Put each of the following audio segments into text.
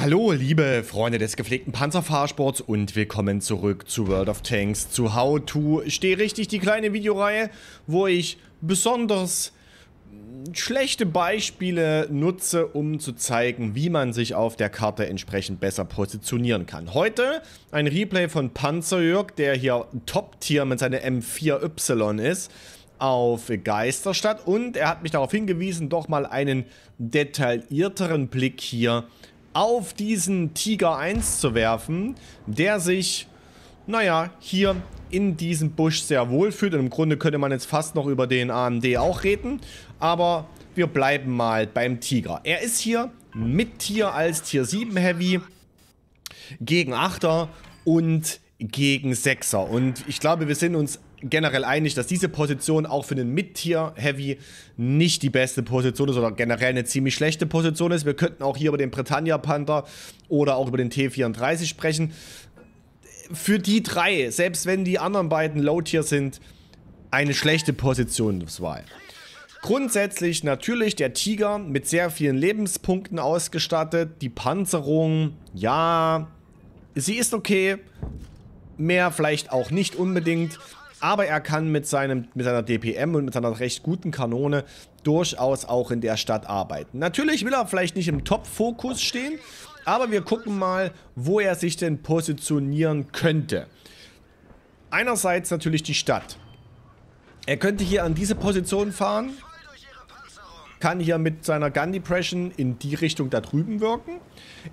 Hallo liebe Freunde des gepflegten Panzerfahrsports und willkommen zurück zu World of Tanks, zu How to Steh richtig, die kleine Videoreihe, wo ich besonders schlechte Beispiele nutze, um zu zeigen, wie man sich auf der Karte entsprechend besser positionieren kann. Heute ein Replay von Panzerjörg, der hier Top-Tier mit seiner M4Y ist auf Geisterstadt und er hat mich darauf hingewiesen, doch mal einen detaillierteren Blick hier zu auf diesen Tiger 1 zu werfen, der sich, naja, hier in diesem Busch sehr wohl fühlt. Und im Grunde könnte man jetzt fast noch über den AMD auch reden. Aber wir bleiben mal beim Tiger. Er ist hier mit Tier als Tier 7 Heavy gegen 8er und gegen 6er. Und ich glaube, wir sind uns generell einig, dass diese Position auch für den Mid-Tier-Heavy nicht die beste Position ist oder generell eine ziemlich schlechte Position ist. Wir könnten auch hier über den Britannia Panther oder auch über den T34 sprechen. Für die drei, selbst wenn die anderen beiden Low-Tier sind, eine schlechte Positionswahl. Grundsätzlich natürlich der Tiger mit sehr vielen Lebenspunkten ausgestattet. Die Panzerung, ja, sie ist okay. Mehr vielleicht auch nicht unbedingt. Aber er kann mit, seinem, mit seiner DPM und mit seiner recht guten Kanone durchaus auch in der Stadt arbeiten. Natürlich will er vielleicht nicht im Top-Fokus stehen, aber wir gucken mal, wo er sich denn positionieren könnte. Einerseits natürlich die Stadt. Er könnte hier an diese Position fahren, kann hier mit seiner Gun Depression in die Richtung da drüben wirken.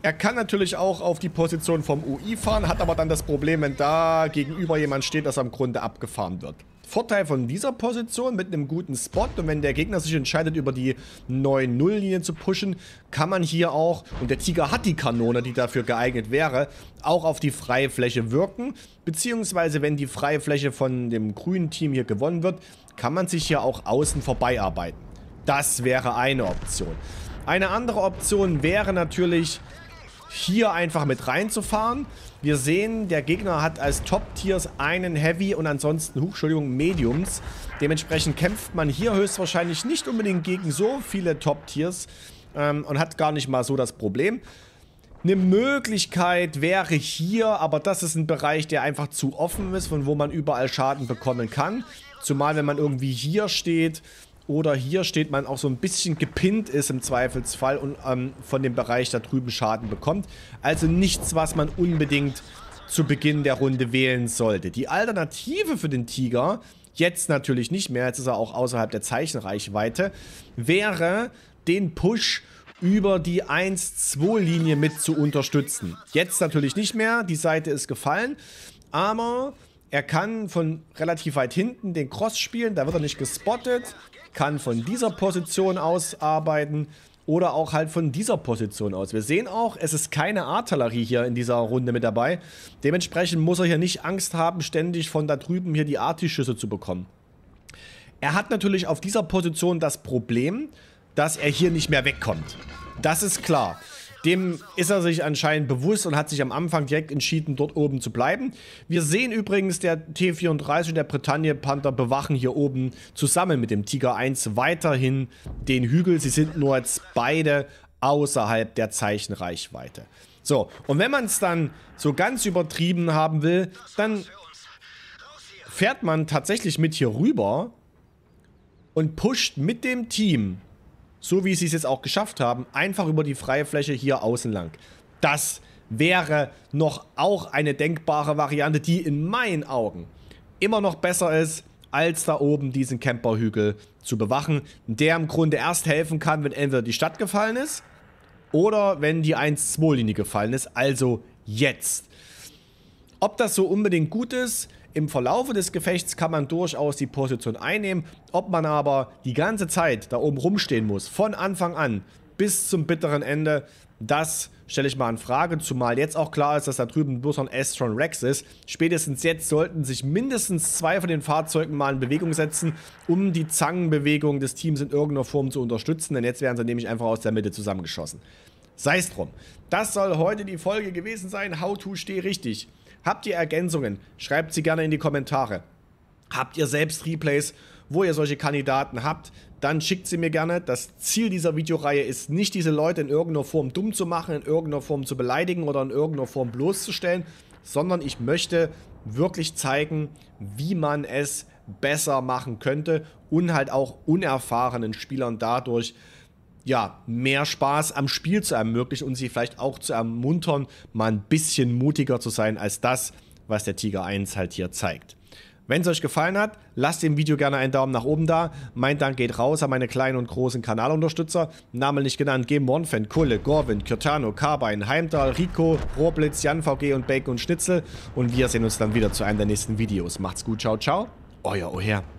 Er kann natürlich auch auf die Position vom UI fahren, hat aber dann das Problem, wenn da gegenüber jemand steht, dass er im Grunde abgefahren wird. Vorteil von dieser Position mit einem guten Spot und wenn der Gegner sich entscheidet, über die 9-0-Linie zu pushen, kann man hier auch, und der Tiger hat die Kanone, die dafür geeignet wäre, auch auf die freie Fläche wirken, beziehungsweise wenn die freie Fläche von dem grünen Team hier gewonnen wird, kann man sich hier auch außen vorbeiarbeiten. Das wäre eine Option. Eine andere Option wäre natürlich, hier einfach mit reinzufahren. Wir sehen, der Gegner hat als Top-Tiers einen Heavy und ansonsten, Huch, Entschuldigung, Mediums. Dementsprechend kämpft man hier höchstwahrscheinlich nicht unbedingt gegen so viele Top-Tiers ähm, und hat gar nicht mal so das Problem. Eine Möglichkeit wäre hier, aber das ist ein Bereich, der einfach zu offen ist, von wo man überall Schaden bekommen kann. Zumal, wenn man irgendwie hier steht, oder hier steht, man auch so ein bisschen gepinnt ist im Zweifelsfall und ähm, von dem Bereich da drüben Schaden bekommt. Also nichts, was man unbedingt zu Beginn der Runde wählen sollte. Die Alternative für den Tiger, jetzt natürlich nicht mehr, jetzt ist er auch außerhalb der Zeichenreichweite, wäre den Push über die 1-2-Linie mit zu unterstützen. Jetzt natürlich nicht mehr, die Seite ist gefallen, aber er kann von relativ weit hinten den Cross spielen, da wird er nicht gespottet kann von dieser Position aus arbeiten oder auch halt von dieser Position aus. Wir sehen auch, es ist keine Artillerie hier in dieser Runde mit dabei. Dementsprechend muss er hier nicht Angst haben, ständig von da drüben hier die Artischüsse zu bekommen. Er hat natürlich auf dieser Position das Problem, dass er hier nicht mehr wegkommt. Das ist klar. Dem ist er sich anscheinend bewusst und hat sich am Anfang direkt entschieden, dort oben zu bleiben. Wir sehen übrigens, der T-34 und der Bretagne Panther bewachen hier oben zusammen mit dem Tiger 1 weiterhin den Hügel. Sie sind nur jetzt beide außerhalb der Zeichenreichweite. So, und wenn man es dann so ganz übertrieben haben will, dann fährt man tatsächlich mit hier rüber und pusht mit dem Team so wie sie es jetzt auch geschafft haben, einfach über die freie Fläche hier außen lang. Das wäre noch auch eine denkbare Variante, die in meinen Augen immer noch besser ist, als da oben diesen Camperhügel zu bewachen, der im Grunde erst helfen kann, wenn entweder die Stadt gefallen ist oder wenn die 1-2-Linie gefallen ist, also jetzt. Ob das so unbedingt gut ist, im Verlaufe des Gefechts kann man durchaus die Position einnehmen. Ob man aber die ganze Zeit da oben rumstehen muss, von Anfang an bis zum bitteren Ende, das stelle ich mal in Frage. Zumal jetzt auch klar ist, dass da drüben bloß ein Astron Rex ist. Spätestens jetzt sollten sich mindestens zwei von den Fahrzeugen mal in Bewegung setzen, um die Zangenbewegung des Teams in irgendeiner Form zu unterstützen. Denn jetzt werden sie nämlich einfach aus der Mitte zusammengeschossen. Sei es drum. Das soll heute die Folge gewesen sein. How to steh richtig. Habt ihr Ergänzungen? Schreibt sie gerne in die Kommentare. Habt ihr selbst Replays, wo ihr solche Kandidaten habt? Dann schickt sie mir gerne. Das Ziel dieser Videoreihe ist nicht, diese Leute in irgendeiner Form dumm zu machen, in irgendeiner Form zu beleidigen oder in irgendeiner Form bloßzustellen, sondern ich möchte wirklich zeigen, wie man es besser machen könnte und halt auch unerfahrenen Spielern dadurch ja, mehr Spaß am Spiel zu ermöglichen und sie vielleicht auch zu ermuntern, mal ein bisschen mutiger zu sein als das, was der Tiger 1 halt hier zeigt. Wenn es euch gefallen hat, lasst dem Video gerne einen Daumen nach oben da. Mein Dank geht raus an meine kleinen und großen Kanalunterstützer. Namen nicht genannt, Game Mornfan, Kulle, Gorwin, Kirtano, Karbein, Heimdall, Rico, Roblitz, JanVG und Bacon und Schnitzel. Und wir sehen uns dann wieder zu einem der nächsten Videos. Macht's gut, ciao, ciao. Euer Oher.